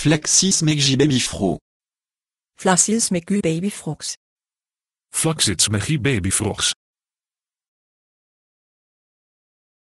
Flexis meki baby fro. Flexis meki baby frogs. Flexits meki baby frogs.